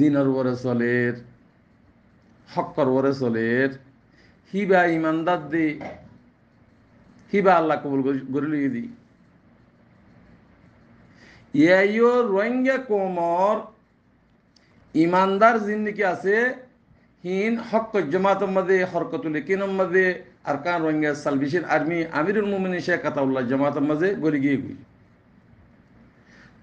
দিনের ওরে চলের হকর ওরে চলের হিবা ইমানদার দে হিবা আল্লাহ কবুল গড়ি দি ইয়াইও রোহিঙ্গা কোমর ইমানদার জিন্দিগি আছে হিন হক জমাত মধ্যে হরকতুল কিনম মধ্যে আর কান রোহিঙ্গা সালভিসের আর্মি আমিরুল মুমিন শেখ কাতাউল্লাহ জমাত মাঝে গড়ি গিয়ে গুই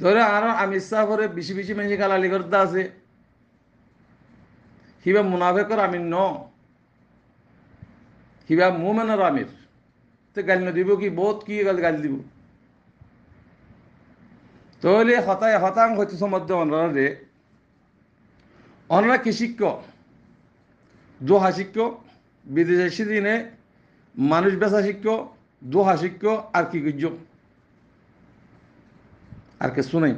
ধরে আর আমি ইচ্ছা করে বেশি বেশি মানুষ গালালি করতে আছে হিবা মুনাফেকর আমির ন হিবা মোমেনার আমির তো গাল দিব কি বহুত কি গাল গাল দিব তাহলে হতায় হতাং হচ্ছে সমর্থ অনারা রে অনরা কৃষিক্য দুহাসিক্য শিক্য বিদেশে সেদিনে মানুষ বেচা শিক্ষ দুহাসিক্য আর কি গুজ্য আর কে নাই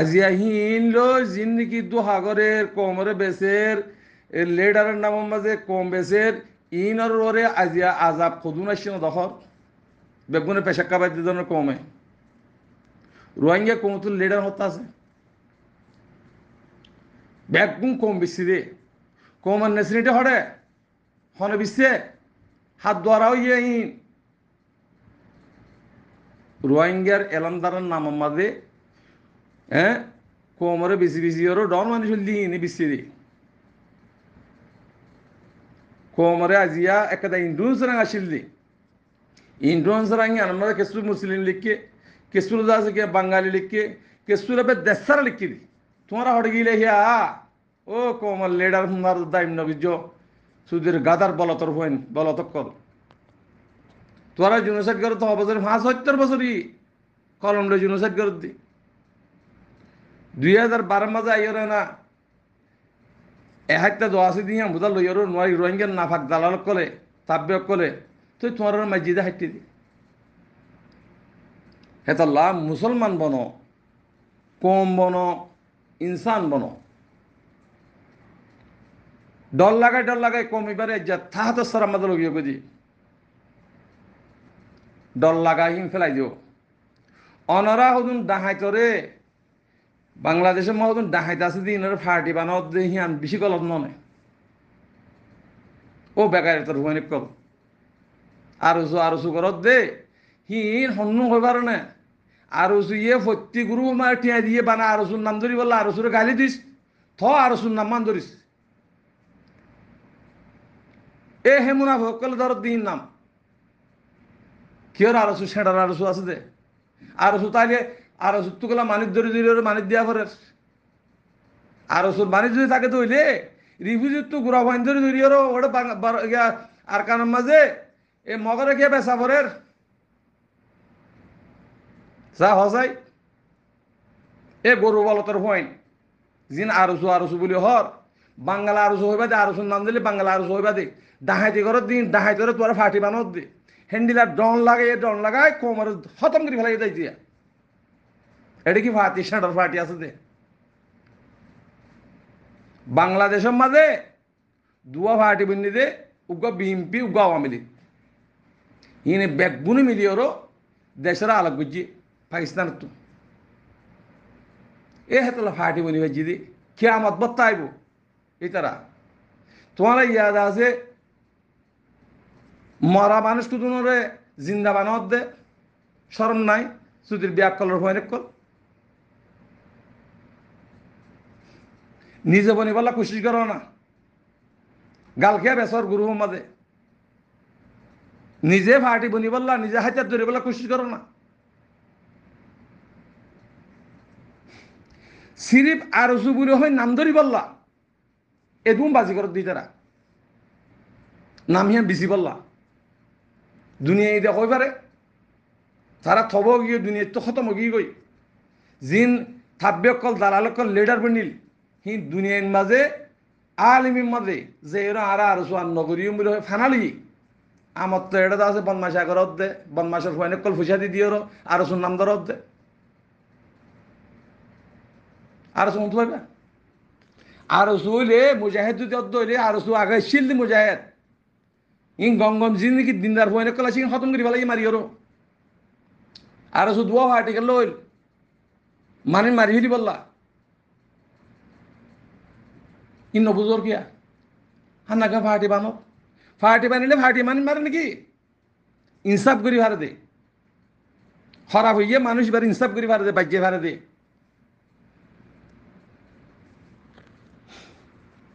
আজিয়াহীন লো জিন্দগি দু হাগরের কমরে বেসের লেডারের নাম মাঝে কম বেসের ইনর ওরে আজিয়া আজাব খদুন আসছিল দখর বেগুনে পেশাক্কা বাদ ধরনের কমে রোহিঙ্গা কমতুল লেডার হত্যা আছে বেগুন কম বেশি রে কম আর নেসিনিটি হরে হনে বিশ্বে হাত দ্বারাও ইয়ে ইন রোহিঙ্গার এলান্দারের নাম মাঝে ഏഹ് കോമറ ബിസി ബിസിയോറോ ഡോൺ മനുഷ്യല്ലീന് ബിസിരി കോമറെ അജിയ എക്കത ഇൻഡൂൻസറങ് അശില്ലി ഇൻഡൂൻസറങ് അനമ്മത കെസ്തു മുസ്ലിംലിക്ക് കെസ്തുദാസിക്ക് ബംഗാളിലിക്ക് കെസ്തുലബെ ദസറ ലിക്കിരി তোমারা হটগিলে হিয়া ও কোমল লেডার হুনার দাইম নবিজ সুদের গাদার বলতর হইন বলতক কর তোরা জুনুসাদ গর তো অবসর ফাঁস হত্তর বছরই কলম রে জুনুসাদ গর দি দুই হাজার বারো মাঝে আইয়র না এহাইতে দোয়াশি দিয়ে বুঝা লইয়র নোয়ারি রোহিঙ্গার নাফাক দালাল কলে তাব্যক কলে তুই তোমার মাজিদে হাইতে দি লা মুসলমান বন কম বন ইনসান বন ডর লাগাই ডর লাগাই কম এবারে যা তাহাতে সারা মাদল গিয়ে বুঝি ডর লাগাই হিম ফেলাই দিও অনরা হদুন ডাহাই তরে বাংলাদেশে মতন ডাকাইতে আছে দিন ফার্টি বানাও হিয়ান বেশি গলত ননে ও বেকার তোর হুয়ানিক কল আর উঁচু আর উঁচু করত দে হিন সন্মুখ হইবার না আর উঁচু ইয়ে সত্যি গুরু মার ঠিয়া দিয়ে বানা আর উঁচুর নাম ধরি বললা আর উঁচুরে গালি দিস থ আর উঁচুর নাম মান ধরিস এ হে ভোগ কলে ধর দিন নাম কিয়র আর উঁচু সেটার আর উঁচু আছে দে আর উঁচু তাহলে আর ওষুধ তো গেলাম মানুষ ধরে ধরে মানুষ দেওয়া ফরের আর ওষুধ মানুষ যদি থাকে তো হইলে রিফিউজির তো গুড়া ভাইন ধরে ধরি ওটা আর কানের মাঝে এ মগরে খেয়ে বেসা ফরের যা হসাই এ গরু বলতর ভয়ন জিন আরসু আরসু বলি হর বাংলা আরসু হইবা দে আরসুর নাম দিলে বাংলা আরসু হইবা দে ডাহাইতি করে দিন ডাহাইতি করে তোরা ফাটি বানত দে হ্যান্ডিলার ডন লাগাই ডন লাগাই কোমরে খতম করে ফেলাই যাই দিয়া এটা কি ফাটি সাঁটার ফাটি আছে যে বাংলাদেশের মাঝে দুয়া ফাটি বিন্দি দে উগ বিএনপি উগ্র আওয়ামী লীগ ইনি ব্যাকবুনি মিলিয়রও দেশের আলাগ বুঝি পাকিস্তান তো এ হেতল ফাটি বনি ভাজি দি কে আমত বত্তা আইব এই তারা তোমার ইয়াদ আছে মরা মানুষ তো জিন্দা জিন্দাবান দে শরম নাই সুদীর ব্যাক কলর হয় কল নিজে বনিবালা কোশিশ করো না গাল খেয়া বেসর গুরু মাঝে নিজে ফাটি বনিবাল্লা নিজে হাতিয়ার বলা কোশিশ করো না সিরিপ আর জুবুরি হয় নাম ধরিবাল্লা এদুম বাজি করত দুই তারা নামিয়া বিচি পাল্লা দুনিয়া এটা কই পারে তারা থব গিয়ে দুনিয়া তো খতম গিয়ে গই জিন থাব্যকল দালালকল লিডার বনিল কিন্তু দুনিয়ার মাঝে আলিমের মাঝে যে এরা আর আর সোয়ান নগরী বলে ফানালি আমার তো এটা তো আছে বদমাশা করার দে বদমাশের ফুয়ানে কল ফুসা দি দিয়ে আর সুন নাম ধরার দে আর সুন লাগবে আর সুইলে মুজাহিদ যদি অদ্দ হইলে আর সু আগে শিল দি ইং গঙ্গম জিন্দিগি দিনদার ফুয়ানে কল আসি খতম করি ফেলাই মারি ওরো আর সু দুয়া হাটিকে লইল মানে মারি ফেলি বললা ইন্ন হান্নাকে ഇന്ന് বানো അന്നൊക്കെ বানিলে പാന്നോ মানি মারে নাকি ইনসাফ করি ভারে দে খারাপ হইয়ে মানুষ বার ইনসাফ করি ভারতে বাজ্যে ভারতে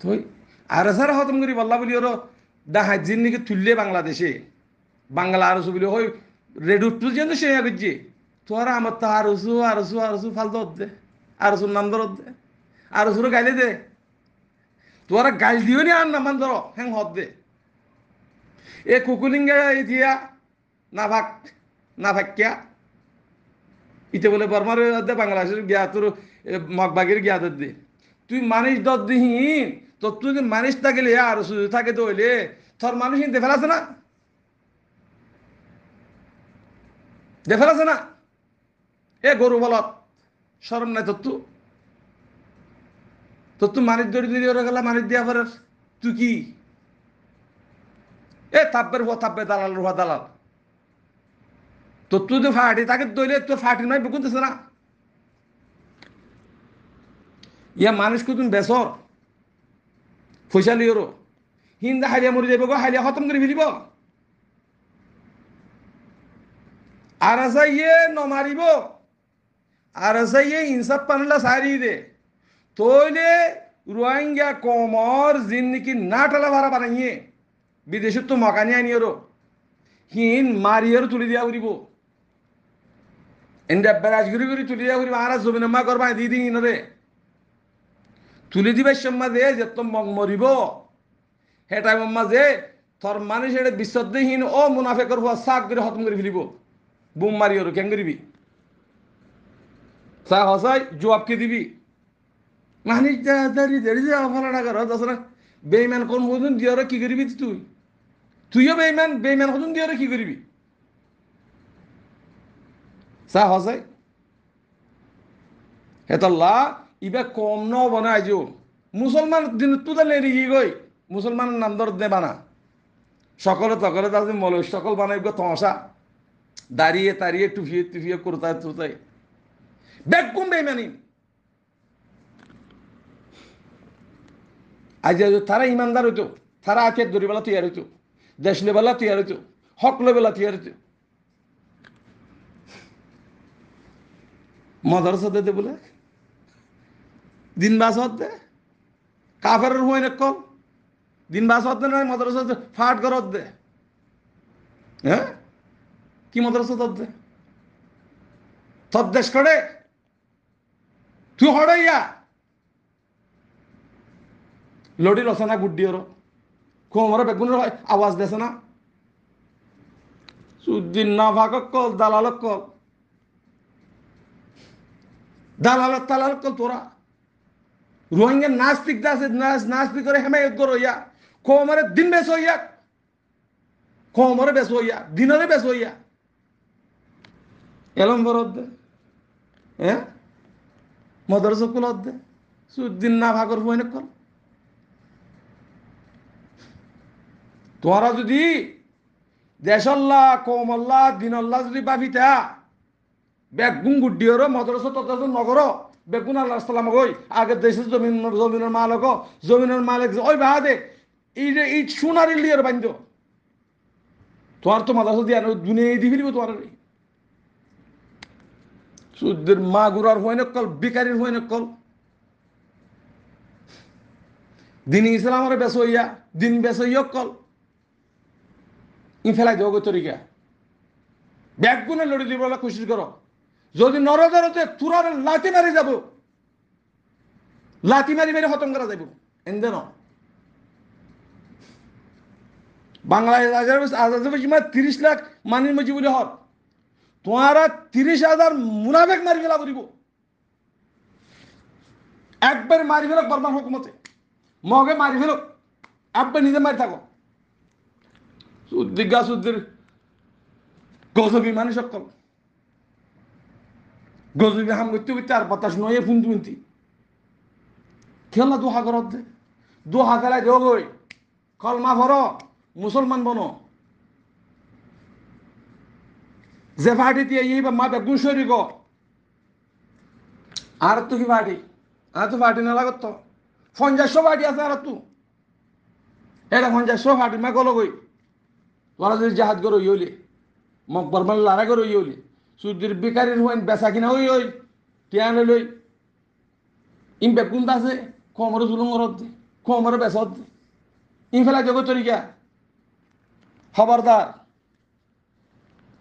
তো আর সারা হতম করি বল্লা বলি ওরো ওর দাহাজির নাকি তুললে বাংলাদেশে বাংলা আরসু বলি ওই রেডুটু যেন সে করছে তো আর আমার তো আরসু আরসু আরসু ফালতো দে আরসুর নাম ধর দে আরসুর গাইলে দে তোরা গাল দিও নি আর মান ধরো হ্যাং হত দে এ কুকুলিঙ্গা দিয়া না ভাগ না ভাগ্যা ইতে বলে বর্মার দে বাংলাদেশের গিয়া তোর মগবাগের গিয়া দে তুই মানুষ দর দিহীন তো তুই মানুষ থাকিলে আর শুধু থাকে তো হইলে তোর মানুষ দেখে ফেলাছে না দেখে ফেলাছে না এ গরু বলত শরম নাই তো তুই তো তুই মারিদ দৌড়ি দৌড়ি ওরা গেলা মারিদ দিয়া পারে তুই কি এ তাপের হো থাপবে দালাল রুহা দালাল তো তুই তো ফাটি তাকে দইলে তোর ফাটি নয় বুকুনতেছে না ইয়া মানুষ কুতুন বেসর পয়সা লিওরো হিন্দা হাইলিয়া মরি যাইব গো হাইলিয়া খতম করে ফেলিব আর আছে ইয়ে নমারিব আর আছে ইয়ে ইনসাফ পানলা সারি দে তৈলে রোহিঙ্গা কোমর জিন্দিকি না টালা ভাড়া বানাইয়ে বিদেশে তো মকানি আনিয়েরও হিন মারিয়েরও তুলি দিয়া উড়িব এন্ডা বেড়াজগুড়ি করে তুলি দিয়া উড়িব আর জমিন মা করবা দি দিন রে তুলি দিবে সম্মা দে যে তো মগ মরিব হেটাই মম্মা যে তোর মানুষ এটা বিশ্বদেহীন ও মুনাফেকর হওয়া সাক করে হতম করে ফেলিব বুম মারিয়েরও কেন করিবি সা হসাই জবাবকে দিবি মানুষ যা দাঁড়ি দেরি যা ফালানা আছে না বেইমান কোন বুঝুন দিয়ে কি করবি তুই তুইও বেইমান বেইমান হতন দিয়ে কি করবি চা হসে হেতল্লা ইবে কম ন বনাই যো মুসলমান দিন তু তাহলে রিগি গই মুসলমান নাম দর দে বানা সকলে তকলে তাদের মলে সকল বানাই গো তসা দাঁড়িয়ে তাড়িয়ে টুফিয়ে টুফিয়ে করতায় তুতায় বেগ কম বেইমানি আজ তারা ইমানদার হইতো তারা আখের দরিবেলা তৈয়ার হইতো দেশ লেবেলা তৈয়ার হইতো হক লেবেলা তৈয়ার হইতো মাদ্রাসা দে বলে দিন বাস হতে কাফের হয় না কল দিন বাস হতে না মাদ্রাসা ফাট কর দে হ্যাঁ কি মাদ্রাসা তদ্দে তদ্দেশ করে তুই হড়াইয়া লড়ি লসে না গুড্ডিওর কোমরে বেগুনের আওয়াজ দেশে না সুদ্দিন না ভাগক কল দালালক কল দালাল তালাল কল তোরা রোহিঙ্গা নাস্তিক দাস নাস্তিক করে হেমায়ত করো ইয়া কোমরে দিন বেস হইয়া কোমরে বেস হইয়া দিনরে বেস হইয়া এলম বরদ দে হ্যাঁ মদরসকুলত দে সুদ্দিন না ভাগর হইনে কল তোমরা যদি দেশল্লাহ দিন দিনল্লাহ যদি ভাবিতা বেগুন গুডিওর মদরস তদরস নগর বেগুন আল্লাহ সালাম ওই আগে দেশের জমিন জমিনের মালিক জমিনের মালিক ওই বাহাদে এই যে সোনার সোনারি লিয়ার বান্ধ তোমার তো মাদাসা দিয়ে দুনিয়ায় দিবি তোমার সুদের মা গুড়ার হয় নকল বিকারির হয় কল দিন ইসলামের বেসইয়া দিন বেসইয়া কল ইফেলাই ফেলাই দেব তরিকা ব্যাগগুনে লড়ি দিবলে কোশিশ করো যদি নরদরতে তুরার লাতি মারি যাব লাতি মারি মেরে খতম করা যাব এন্দে ন বাংলায় তিরিশ লাখ মানির মজি বলে হর তোমারা তিরিশ হাজার মুনাফেক মারি ফেলা করিব একবার মারি ফেলক বর্মান হকুমতে মগে মারি ফেলক একবার নিজে মারি থাকো উদ্দিজ্ঞাসুদ্দির গজবি মানে সকল গজবি হাম করতে করতে আর বাতাস নয়ে ফুন তুমি খেলনা দোহা করত দে দোহা খেলায় দেও গই কলমা ভর মুসলমান বনো যে ভাটি দিয়ে ইয়ে বা মা বেগুন গ গো আর তো কি ভাটি আর তো ভাটি না লাগত পঞ্চাশশো ভাটি আছে আর তু এটা পঞ্চাশশো ভাটি মা গলো গই লড়াদের জাহাজ গরো ইয়লি মকবর মানে লড়া গরো ইয়লি সুদির বেকারির হইন বেচা কিনা ওই ওই টিয়ান লই ইম বেকুন আছে কমরে জুলুম করত কমরে বেচত ইম ফেলা জগত তরিকা খবরদার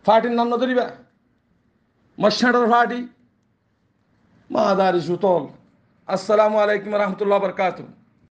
ফাটির নাম নদরিবা মশাডর ফাটি মাদারি সুতল আসসালামু আলাইকুম রহমতুল্লাহ বরকাতুহ